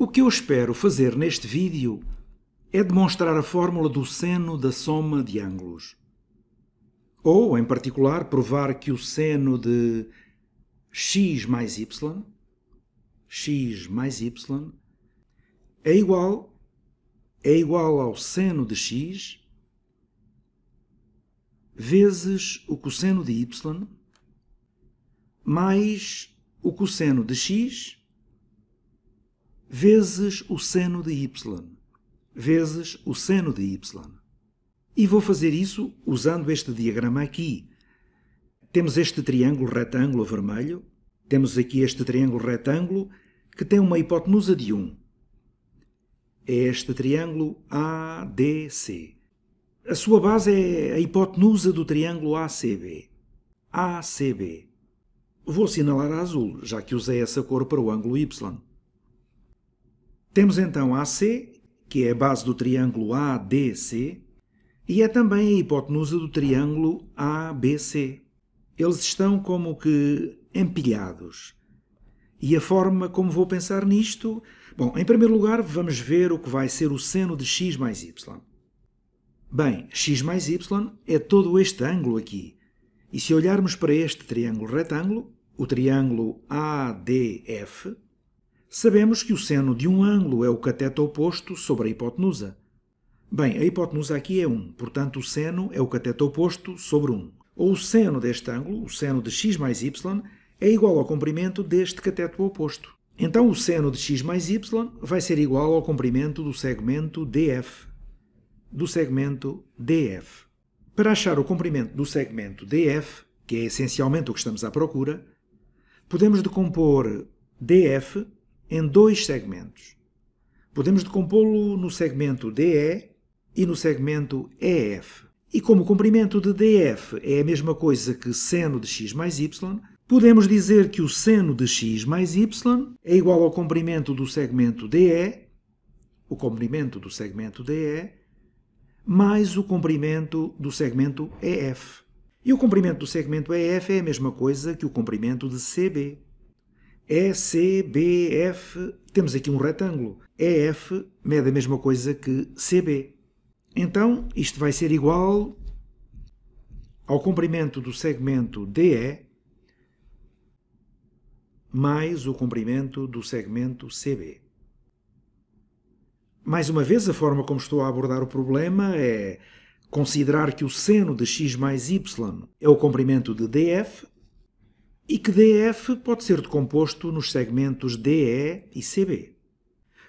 O que eu espero fazer neste vídeo é demonstrar a fórmula do seno da soma de ângulos. Ou, em particular, provar que o seno de x mais y, x mais y, é igual, é igual ao seno de x vezes o cosseno de y mais o cosseno de x vezes o seno de y, vezes o seno de y. E vou fazer isso usando este diagrama aqui. Temos este triângulo retângulo vermelho, temos aqui este triângulo retângulo que tem uma hipotenusa de 1. É este triângulo ADC. A sua base é a hipotenusa do triângulo ACB. ACB. Vou assinalar a azul, já que usei essa cor para o ângulo Y. Temos então AC, que é a base do triângulo ADC, e é também a hipotenusa do triângulo ABC. Eles estão como que empilhados. E a forma como vou pensar nisto? Bom, em primeiro lugar, vamos ver o que vai ser o seno de x mais y. Bem, x mais y é todo este ângulo aqui. E se olharmos para este triângulo retângulo, o triângulo ADF, Sabemos que o seno de um ângulo é o cateto oposto sobre a hipotenusa. Bem, a hipotenusa aqui é 1, portanto o seno é o cateto oposto sobre 1. Ou o seno deste ângulo, o seno de x mais y, é igual ao comprimento deste cateto oposto. Então o seno de x mais y vai ser igual ao comprimento do segmento df. Do segmento df. Para achar o comprimento do segmento df, que é essencialmente o que estamos à procura, podemos decompor df em dois segmentos. Podemos decompô-lo no segmento DE e no segmento EF. E como o comprimento de DF é a mesma coisa que seno de x mais y, podemos dizer que o seno de x mais y é igual ao comprimento do segmento DE, o comprimento do segmento DE, mais o comprimento do segmento EF. E o comprimento do segmento EF é a mesma coisa que o comprimento de CB. F. Temos aqui um retângulo. EF mede a mesma coisa que CB. Então, isto vai ser igual ao comprimento do segmento DE mais o comprimento do segmento CB. Mais uma vez, a forma como estou a abordar o problema é considerar que o seno de x mais y é o comprimento de DF e que DF pode ser decomposto nos segmentos DE e CB.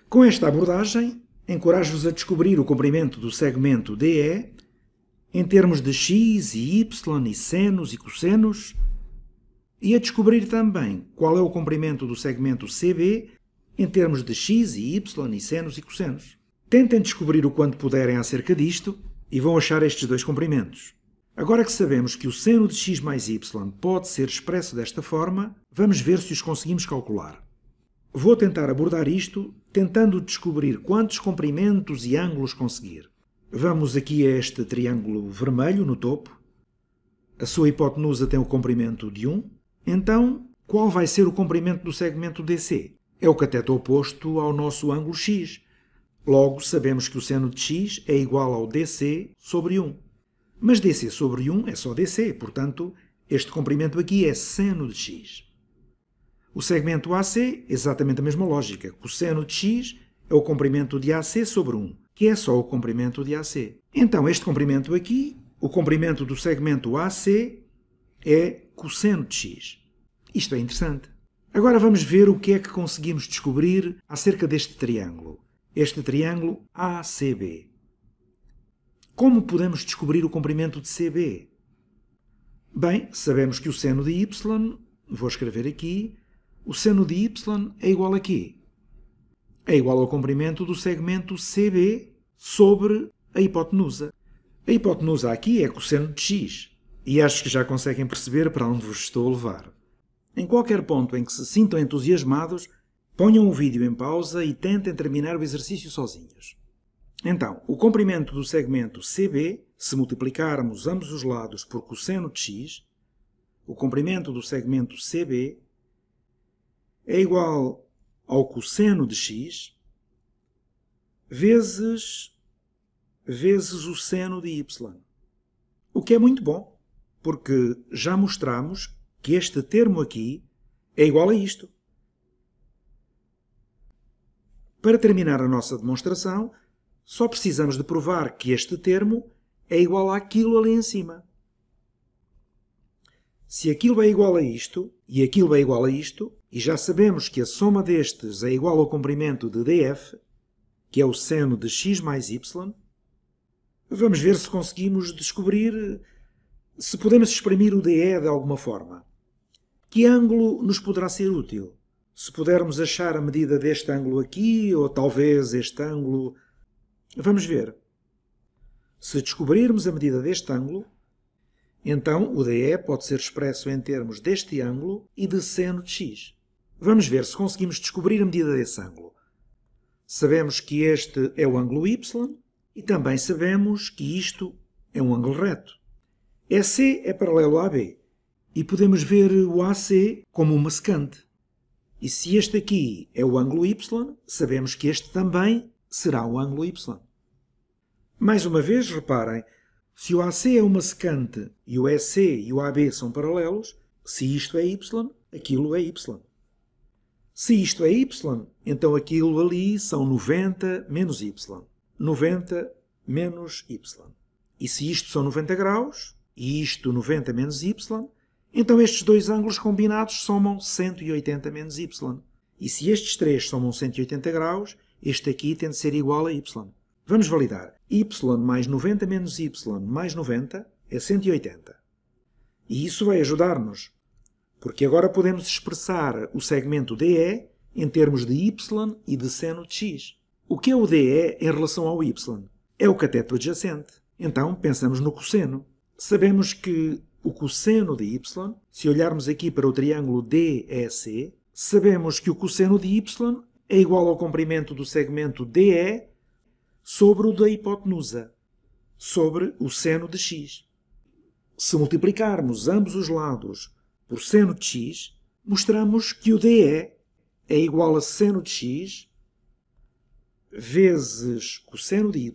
Com esta abordagem, encorajo-vos a descobrir o comprimento do segmento DE em termos de x e y e senos e cossenos, e a descobrir também qual é o comprimento do segmento CB em termos de x e y e senos e cossenos. Tentem descobrir o quanto puderem acerca disto e vão achar estes dois comprimentos. Agora que sabemos que o seno de x mais y pode ser expresso desta forma, vamos ver se os conseguimos calcular. Vou tentar abordar isto tentando descobrir quantos comprimentos e ângulos conseguir. Vamos aqui a este triângulo vermelho no topo. A sua hipotenusa tem o comprimento de 1. Então, qual vai ser o comprimento do segmento DC? É o cateto oposto ao nosso ângulo x. Logo, sabemos que o seno de x é igual ao DC sobre 1. Mas dc sobre 1 é só dc, portanto, este comprimento aqui é seno de x. O segmento AC, é exatamente a mesma lógica. Cosseno de x é o comprimento de AC sobre 1, que é só o comprimento de AC. Então, este comprimento aqui, o comprimento do segmento AC, é cosseno de x. Isto é interessante. Agora vamos ver o que é que conseguimos descobrir acerca deste triângulo. Este triângulo ACB. Como podemos descobrir o comprimento de CB? Bem, sabemos que o seno de y, vou escrever aqui, o seno de y é igual a quê? É igual ao comprimento do segmento CB sobre a hipotenusa. A hipotenusa aqui é cosseno de x, e acho que já conseguem perceber para onde vos estou a levar. Em qualquer ponto em que se sintam entusiasmados, ponham o vídeo em pausa e tentem terminar o exercício sozinhos. Então, o comprimento do segmento CB, se multiplicarmos ambos os lados por cosseno de x, o comprimento do segmento CB é igual ao cosseno de x vezes, vezes o seno de y. O que é muito bom, porque já mostramos que este termo aqui é igual a isto. Para terminar a nossa demonstração, só precisamos de provar que este termo é igual àquilo ali em cima. Se aquilo é igual a isto, e aquilo é igual a isto, e já sabemos que a soma destes é igual ao comprimento de df, que é o seno de x mais y, vamos ver se conseguimos descobrir se podemos exprimir o dE de alguma forma. Que ângulo nos poderá ser útil? Se pudermos achar a medida deste ângulo aqui, ou talvez este ângulo Vamos ver. Se descobrirmos a medida deste ângulo, então o DE pode ser expresso em termos deste ângulo e de seno de x. Vamos ver se conseguimos descobrir a medida desse ângulo. Sabemos que este é o ângulo y e também sabemos que isto é um ângulo reto. EC é paralelo a AB e podemos ver o AC como uma secante. E se este aqui é o ângulo y, sabemos que este também será o ângulo Y. Mais uma vez, reparem, se o AC é uma secante e o EC e o AB são paralelos, se isto é Y, aquilo é Y. Se isto é Y, então aquilo ali são 90 menos Y. 90 menos Y. E se isto são 90 graus, e isto 90 menos Y, então estes dois ângulos combinados somam 180 menos Y. E se estes três somam 180 graus, este aqui tem de ser igual a y. Vamos validar. y mais 90 menos y mais 90 é 180. E isso vai ajudar-nos, porque agora podemos expressar o segmento DE em termos de y e de seno de x. O que é o DE em relação ao y? É o cateto adjacente. Então, pensamos no cosseno. Sabemos que o cosseno de y, se olharmos aqui para o triângulo DEC, Sabemos que o cosseno de y é igual ao comprimento do segmento DE sobre o da hipotenusa, sobre o seno de x. Se multiplicarmos ambos os lados por seno de x, mostramos que o DE é igual a seno de x vezes cosseno de y,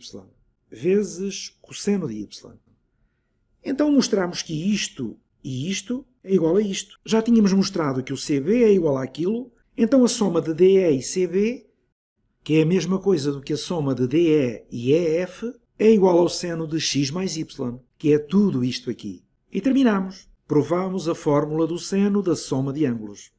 vezes cosseno de y. Então mostramos que isto e isto é igual a isto. Já tínhamos mostrado que o CB é igual àquilo, então a soma de DE e CB, que é a mesma coisa do que a soma de DE e EF, é igual ao seno de x mais y, que é tudo isto aqui. E terminamos. Provamos a fórmula do seno da soma de ângulos.